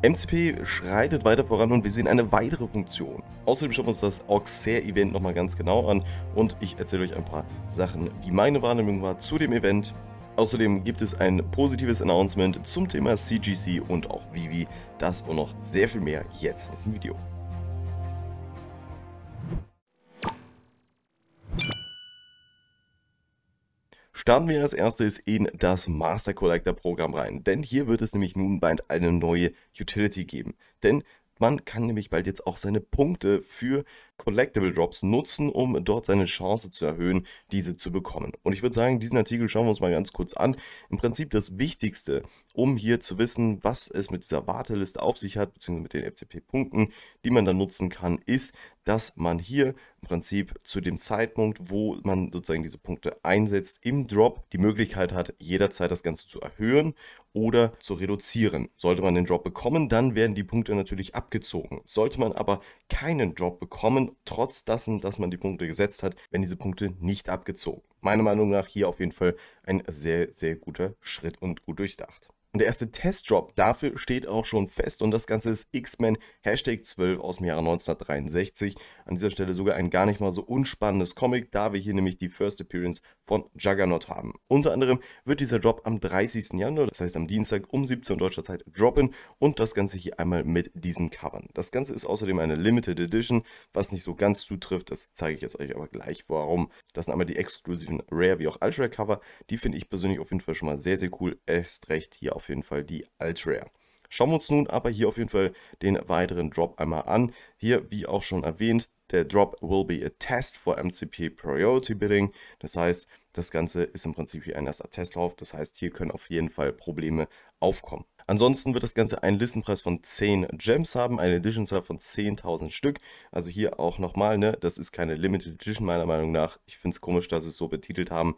MCP schreitet weiter voran und wir sehen eine weitere Funktion. Außerdem schauen wir uns das Auxerre-Event nochmal ganz genau an und ich erzähle euch ein paar Sachen, wie meine Wahrnehmung war zu dem Event. Außerdem gibt es ein positives Announcement zum Thema CGC und auch Vivi. Das und noch sehr viel mehr jetzt in diesem Video. Starten wir als erstes in das Master Collector Programm rein, denn hier wird es nämlich nun bald eine neue Utility geben. Denn man kann nämlich bald jetzt auch seine Punkte für Collectible Drops nutzen, um dort seine Chance zu erhöhen, diese zu bekommen. Und ich würde sagen, diesen Artikel schauen wir uns mal ganz kurz an. Im Prinzip das Wichtigste, um hier zu wissen, was es mit dieser Warteliste auf sich hat, beziehungsweise mit den FCP-Punkten, die man dann nutzen kann, ist, dass man hier im Prinzip zu dem Zeitpunkt, wo man sozusagen diese Punkte einsetzt im Drop, die Möglichkeit hat, jederzeit das Ganze zu erhöhen oder zu reduzieren. Sollte man den Drop bekommen, dann werden die Punkte natürlich abgezogen. Sollte man aber keinen Drop bekommen, trotz dessen, dass man die Punkte gesetzt hat, werden diese Punkte nicht abgezogen. Meiner Meinung nach hier auf jeden Fall ein sehr, sehr guter Schritt und gut durchdacht. Und der erste Testdrop dafür steht auch schon fest und das Ganze ist X-Men Hashtag 12 aus dem Jahre 1963. An dieser Stelle sogar ein gar nicht mal so unspannendes Comic, da wir hier nämlich die First Appearance von Juggernaut haben. Unter anderem wird dieser Drop am 30. Januar, das heißt am Dienstag um 17 Uhr deutscher Zeit, droppen und das Ganze hier einmal mit diesen Covern. Das Ganze ist außerdem eine Limited Edition, was nicht so ganz zutrifft, das zeige ich jetzt euch aber gleich, warum. Das sind einmal die exklusiven Rare wie auch Ultra Cover, die finde ich persönlich auf jeden Fall schon mal sehr, sehr cool, erst recht hier auf auf jeden Fall die Altrare. Schauen wir uns nun aber hier auf jeden Fall den weiteren Drop einmal an. Hier, wie auch schon erwähnt, der Drop will be a test for MCP Priority Bidding. Das heißt, das Ganze ist im Prinzip hier ein erster Testlauf. Das heißt, hier können auf jeden Fall Probleme aufkommen. Ansonsten wird das Ganze einen Listenpreis von 10 Gems haben, eine Editionzahl von 10.000 Stück. Also hier auch nochmal, ne, das ist keine Limited Edition meiner Meinung nach. Ich finde es komisch, dass sie es so betitelt haben.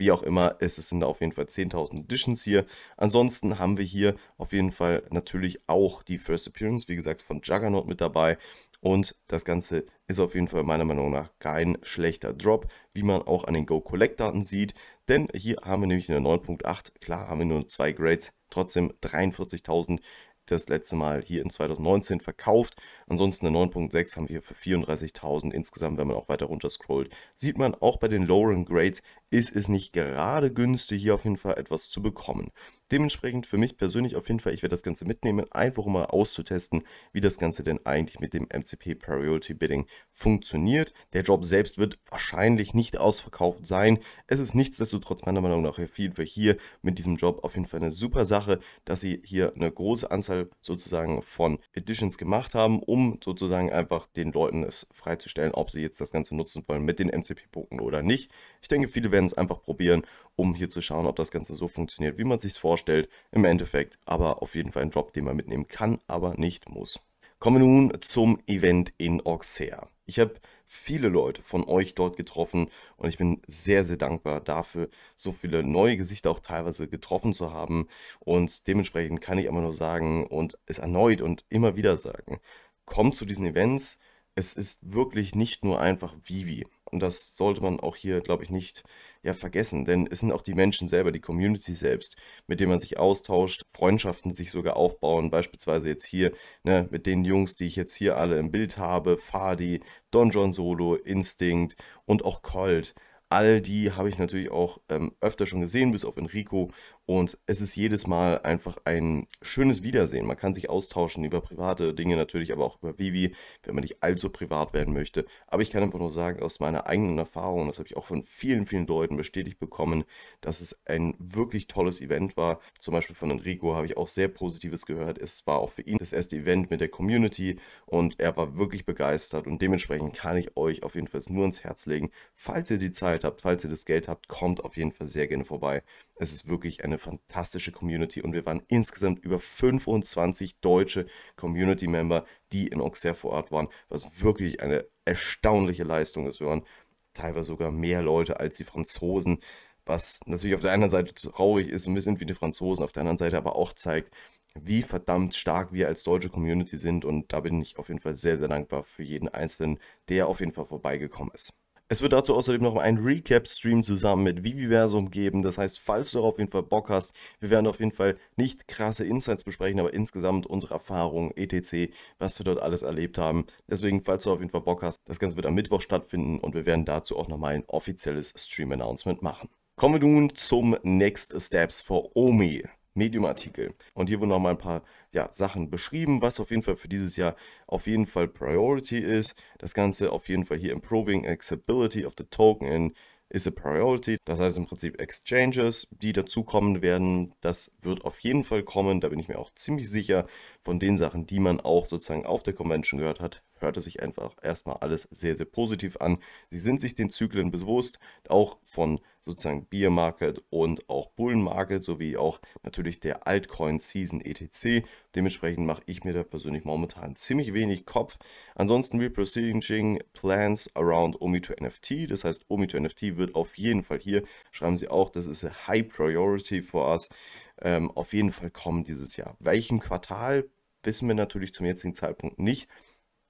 Wie auch immer, es sind auf jeden Fall 10.000 Editions hier. Ansonsten haben wir hier auf jeden Fall natürlich auch die First Appearance, wie gesagt, von Juggernaut mit dabei. Und das Ganze ist auf jeden Fall meiner Meinung nach kein schlechter Drop, wie man auch an den Go-Collect-Daten sieht. Denn hier haben wir nämlich eine 9.8, klar haben wir nur zwei Grades, trotzdem 43.000 das letzte Mal hier in 2019 verkauft. Ansonsten eine 9.6 haben wir für 34.000 insgesamt, wenn man auch weiter runter scrollt. Sieht man auch bei den Lowering Grades ist es nicht gerade günstig, hier auf jeden Fall etwas zu bekommen. Dementsprechend für mich persönlich auf jeden Fall, ich werde das Ganze mitnehmen, einfach um mal auszutesten, wie das Ganze denn eigentlich mit dem MCP Priority Bidding funktioniert. Der Job selbst wird wahrscheinlich nicht ausverkauft sein. Es ist nichtsdestotrotz meiner Meinung nach auf jeden Fall hier mit diesem Job auf jeden Fall eine super Sache, dass sie hier eine große Anzahl sozusagen von Editions gemacht haben, um sozusagen einfach den Leuten es freizustellen, ob sie jetzt das Ganze nutzen wollen mit den MCP-Punkten oder nicht. Ich denke, viele werden es einfach probieren, um hier zu schauen, ob das Ganze so funktioniert, wie man es sich vorstellt darstellt. Im Endeffekt aber auf jeden Fall ein Drop, den man mitnehmen kann, aber nicht muss. Kommen wir nun zum Event in Auxerre. Ich habe viele Leute von euch dort getroffen und ich bin sehr, sehr dankbar dafür, so viele neue Gesichter auch teilweise getroffen zu haben. Und dementsprechend kann ich immer nur sagen und es erneut und immer wieder sagen, kommt zu diesen Events. Es ist wirklich nicht nur einfach Vivi. Und das sollte man auch hier, glaube ich, nicht ja, vergessen, denn es sind auch die Menschen selber, die Community selbst, mit denen man sich austauscht, Freundschaften sich sogar aufbauen, beispielsweise jetzt hier ne, mit den Jungs, die ich jetzt hier alle im Bild habe, Fadi, Donjon Solo, Instinct und auch Colt. All die habe ich natürlich auch ähm, öfter schon gesehen, bis auf Enrico. Und es ist jedes Mal einfach ein schönes Wiedersehen. Man kann sich austauschen über private Dinge natürlich, aber auch über Vivi, wenn man nicht allzu privat werden möchte. Aber ich kann einfach nur sagen, aus meiner eigenen Erfahrung, das habe ich auch von vielen, vielen Leuten bestätigt bekommen, dass es ein wirklich tolles Event war. Zum Beispiel von Enrico habe ich auch sehr Positives gehört. Es war auch für ihn das erste Event mit der Community und er war wirklich begeistert. Und dementsprechend kann ich euch auf jeden Fall nur ans Herz legen, falls ihr die Zeit Zeit habt, falls ihr das Geld habt, kommt auf jeden Fall sehr gerne vorbei. Es ist wirklich eine fantastische Community und wir waren insgesamt über 25 deutsche Community-Member, die in Auxerre vor Ort waren, was wirklich eine erstaunliche Leistung ist. Wir waren teilweise sogar mehr Leute als die Franzosen, was natürlich auf der einen Seite traurig ist, ein bisschen wie die Franzosen, auf der anderen Seite aber auch zeigt, wie verdammt stark wir als deutsche Community sind und da bin ich auf jeden Fall sehr, sehr dankbar für jeden Einzelnen, der auf jeden Fall vorbeigekommen ist. Es wird dazu außerdem noch ein Recap-Stream zusammen mit Viviversum geben. Das heißt, falls du auf jeden Fall Bock hast, wir werden auf jeden Fall nicht krasse Insights besprechen, aber insgesamt unsere Erfahrungen, etc., was wir dort alles erlebt haben. Deswegen, falls du auf jeden Fall Bock hast, das Ganze wird am Mittwoch stattfinden und wir werden dazu auch nochmal ein offizielles Stream-Announcement machen. Kommen wir nun zum Next Steps for Omi. Medium-Artikel. Und hier wurden nochmal ein paar ja, Sachen beschrieben, was auf jeden Fall für dieses Jahr auf jeden Fall Priority ist. Das Ganze auf jeden Fall hier Improving Accessibility of the Token in is a priority. Das heißt im Prinzip Exchanges, die dazukommen werden. Das wird auf jeden Fall kommen. Da bin ich mir auch ziemlich sicher von den Sachen, die man auch sozusagen auf der Convention gehört hat, hörte sich einfach erstmal alles sehr, sehr positiv an. Sie sind sich den Zyklen bewusst, auch von sozusagen Beer Market und auch Bullen Market sowie auch natürlich der Altcoin Season etc. Dementsprechend mache ich mir da persönlich momentan ziemlich wenig Kopf. Ansonsten Real Plans around Omito NFT. Das heißt, Omito NFT wird auf jeden Fall hier, schreiben sie auch, das ist a high priority for us, ähm, auf jeden Fall kommen dieses Jahr. Welchem Quartal wissen wir natürlich zum jetzigen Zeitpunkt nicht.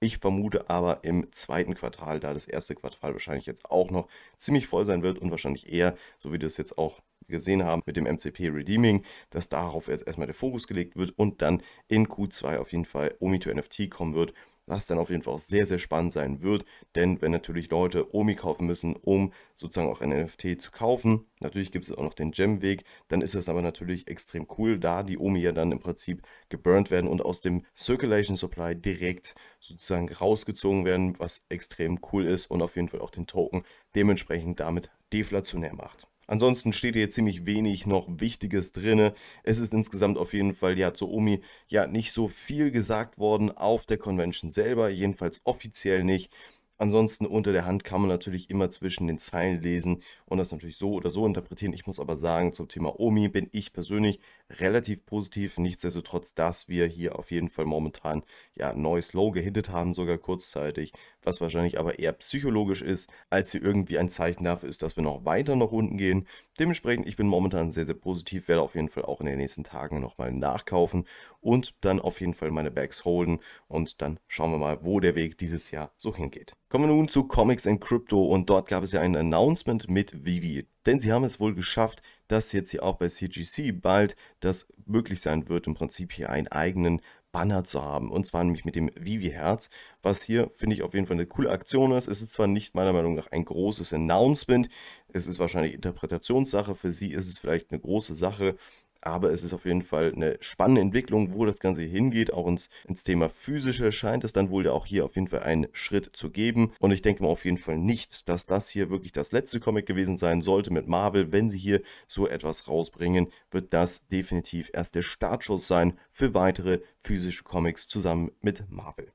Ich vermute aber im zweiten Quartal, da das erste Quartal wahrscheinlich jetzt auch noch ziemlich voll sein wird und wahrscheinlich eher, so wie wir es jetzt auch gesehen haben mit dem MCP Redeeming, dass darauf jetzt erstmal der Fokus gelegt wird und dann in Q2 auf jeden Fall Omi to NFT kommen wird was dann auf jeden Fall auch sehr, sehr spannend sein wird. Denn wenn natürlich Leute Omi kaufen müssen, um sozusagen auch ein NFT zu kaufen, natürlich gibt es auch noch den Gem-Weg, dann ist das aber natürlich extrem cool, da die Omi ja dann im Prinzip geburnt werden und aus dem Circulation Supply direkt sozusagen rausgezogen werden, was extrem cool ist und auf jeden Fall auch den Token dementsprechend damit deflationär macht. Ansonsten steht hier ziemlich wenig noch Wichtiges drin. Es ist insgesamt auf jeden Fall ja zu Omi ja nicht so viel gesagt worden auf der Convention selber, jedenfalls offiziell nicht. Ansonsten unter der Hand kann man natürlich immer zwischen den Zeilen lesen und das natürlich so oder so interpretieren. Ich muss aber sagen, zum Thema Omi bin ich persönlich relativ positiv. Nichtsdestotrotz, dass wir hier auf jeden Fall momentan ja neues Low gehittet haben, sogar kurzzeitig, was wahrscheinlich aber eher psychologisch ist, als hier irgendwie ein Zeichen dafür ist, dass wir noch weiter nach unten gehen. Dementsprechend, ich bin momentan sehr, sehr positiv, werde auf jeden Fall auch in den nächsten Tagen nochmal nachkaufen und dann auf jeden Fall meine Bags holen und dann schauen wir mal, wo der Weg dieses Jahr so hingeht. Kommen wir nun zu Comics and Crypto und dort gab es ja ein Announcement mit Vivi. Denn sie haben es wohl geschafft, dass jetzt hier auch bei CGC bald das möglich sein wird, im Prinzip hier einen eigenen Banner zu haben. Und zwar nämlich mit dem Vivi-Herz, was hier, finde ich, auf jeden Fall eine coole Aktion ist. Es ist zwar nicht meiner Meinung nach ein großes Announcement, es ist wahrscheinlich Interpretationssache. Für sie ist es vielleicht eine große Sache, aber es ist auf jeden Fall eine spannende Entwicklung, wo das Ganze hingeht. Auch ins, ins Thema physische scheint es dann wohl ja auch hier auf jeden Fall einen Schritt zu geben. Und ich denke mal auf jeden Fall nicht, dass das hier wirklich das letzte Comic gewesen sein sollte mit Marvel. Wenn sie hier so etwas rausbringen, wird das definitiv erst der Startschuss sein für weitere physische Comics zusammen mit Marvel.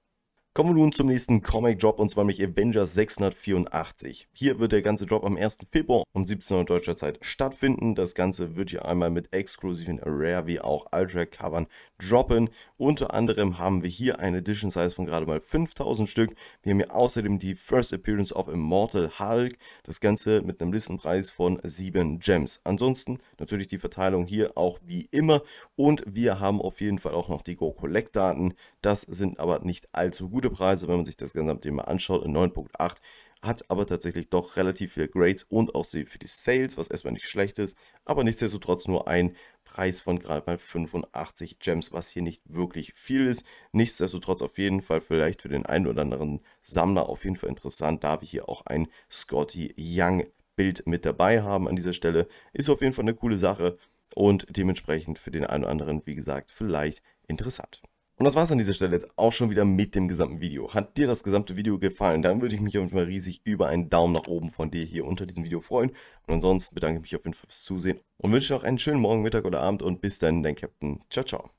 Kommen wir nun zum nächsten Comic-Drop und zwar nämlich Avengers 684. Hier wird der ganze Drop am 1. Februar um 17 Uhr deutscher Zeit stattfinden. Das Ganze wird hier einmal mit exklusiven Rare wie auch Ultra-Covern droppen. Unter anderem haben wir hier eine Edition-Size von gerade mal 5000 Stück. Wir haben hier außerdem die First Appearance of Immortal Hulk. Das Ganze mit einem Listenpreis von 7 Gems. Ansonsten natürlich die Verteilung hier auch wie immer. Und wir haben auf jeden Fall auch noch die Go-Collect-Daten. Das sind aber nicht allzu gute gute Preise, wenn man sich das Gesamte mal anschaut, in 9.8 hat aber tatsächlich doch relativ viele Grades und auch für die Sales, was erstmal nicht schlecht ist, aber nichtsdestotrotz nur ein Preis von gerade mal 85 Gems, was hier nicht wirklich viel ist. Nichtsdestotrotz auf jeden Fall vielleicht für den einen oder anderen Sammler auf jeden Fall interessant, da wir hier auch ein Scotty Young Bild mit dabei haben an dieser Stelle. Ist auf jeden Fall eine coole Sache und dementsprechend für den einen oder anderen, wie gesagt, vielleicht interessant. Und das war es an dieser Stelle jetzt auch schon wieder mit dem gesamten Video. Hat dir das gesamte Video gefallen, dann würde ich mich auf jeden Fall riesig über einen Daumen nach oben von dir hier unter diesem Video freuen. Und ansonsten bedanke ich mich auf jeden Fall fürs Zusehen und wünsche noch einen schönen Morgen, Mittag oder Abend und bis dann, dein Captain. Ciao, ciao.